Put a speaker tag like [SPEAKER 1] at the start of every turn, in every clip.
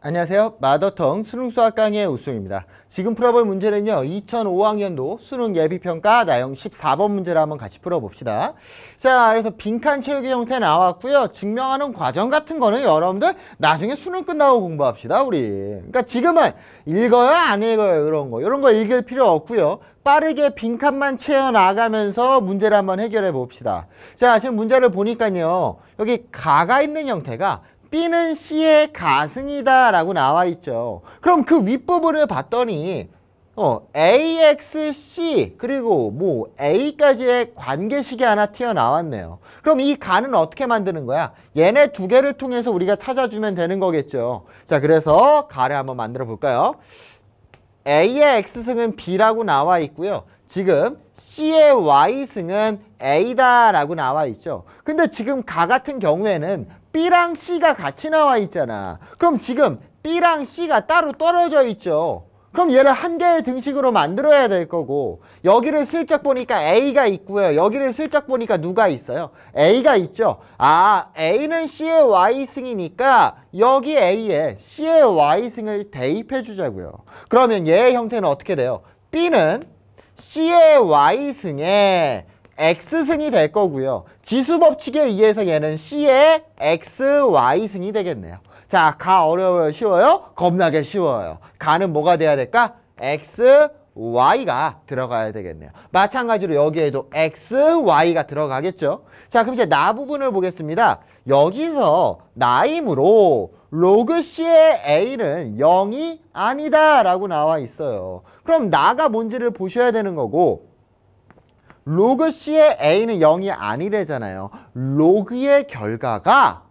[SPEAKER 1] 안녕하세요. 마더텅 수능 수학 강의 의 우승입니다. 지금 풀어볼 문제는요. 2005학년도 수능 예비평가 나형 14번 문제를 한번 같이 풀어봅시다. 자, 그래서 빈칸 채우기 형태 나왔고요. 증명하는 과정 같은 거는 여러분들 나중에 수능 끝나고 공부합시다, 우리. 그러니까 지금은 읽어요, 안 읽어요, 이런 거. 이런 거 읽을 필요 없고요. 빠르게 빈칸만 채워나가면서 문제를 한번 해결해 봅시다. 자, 지금 문제를 보니까요. 여기 가가 있는 형태가 B는 C의 가승이다 라고 나와 있죠. 그럼 그 윗부분을 봤더니 어, AXC 그리고 뭐 A까지의 관계식이 하나 튀어나왔네요. 그럼 이 가는 어떻게 만드는 거야? 얘네 두 개를 통해서 우리가 찾아주면 되는 거겠죠. 자 그래서 가를 한번 만들어 볼까요? A의 X승은 B라고 나와 있고요. 지금 C의 Y승은 A다라고 나와 있죠. 근데 지금 가 같은 경우에는 B랑 C가 같이 나와 있잖아. 그럼 지금 B랑 C가 따로 떨어져 있죠. 그럼 얘를 한 개의 등식으로 만들어야 될 거고 여기를 슬쩍 보니까 A가 있고요. 여기를 슬쩍 보니까 누가 있어요? A가 있죠. 아, A는 C의 Y승이니까 여기 A에 C의 Y승을 대입해 주자고요. 그러면 얘의 형태는 어떻게 돼요? B는 C의 Y승에 x승이 될 거고요. 지수 법칙에 의해서 얘는 c의 xy승이 되겠네요. 자, 가 어려워요? 쉬워요? 겁나게 쉬워요. 가는 뭐가 돼야 될까? x, y가 들어가야 되겠네요. 마찬가지로 여기에도 x, y가 들어가겠죠. 자, 그럼 이제 나 부분을 보겠습니다. 여기서 나이므로 로그 c의 a는 0이 아니다 라고 나와 있어요. 그럼 나가 뭔지를 보셔야 되는 거고 로그 C의 A는 0이 아니래잖아요. 로그의 결과가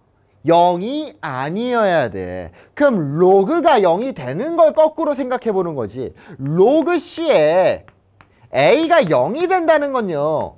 [SPEAKER 1] 0이 아니어야 돼. 그럼 로그가 0이 되는 걸 거꾸로 생각해 보는 거지. 로그 C에 A가 0이 된다는 건요.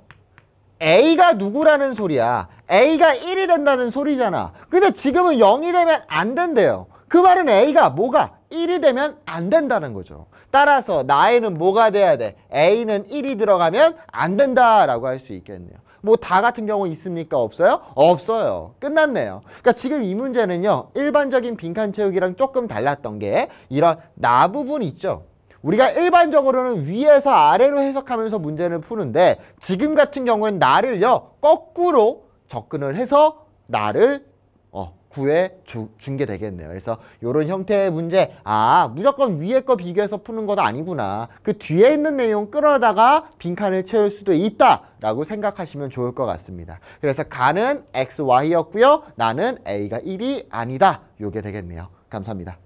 [SPEAKER 1] A가 누구라는 소리야. A가 1이 된다는 소리잖아. 근데 지금은 0이 되면 안 된대요. 그 말은 A가 뭐가 1이 되면 안 된다는 거죠. 따라서 나에는 뭐가 돼야 돼? A는 1이 들어가면 안 된다라고 할 수 있겠네요. 뭐 다 같은 경우 있습니까? 없어요? 없어요. 끝났네요. 그러니까 지금 이 문제는요. 일반적인 빈칸 채우기랑 조금 달랐던 게 이런 나 부분 있죠. 우리가 일반적으로는 위에서 아래로 해석하면서 문제를 푸는데 지금 같은 경우엔 나를요. 거꾸로 접근을 해서 나를 어, 9에 준 중계되겠네요. 그래서 이런 형태의 문제, 아, 무조건 위에 거 비교해서 푸는 건 아니구나. 그 뒤에 있는 내용 끌어다가 빈칸을 채울 수도 있다. 라고 생각하시면 좋을 것 같습니다. 그래서 가는 x, y였고요. 나는 a가 1이 아니다. 요게 되겠네요. 감사합니다.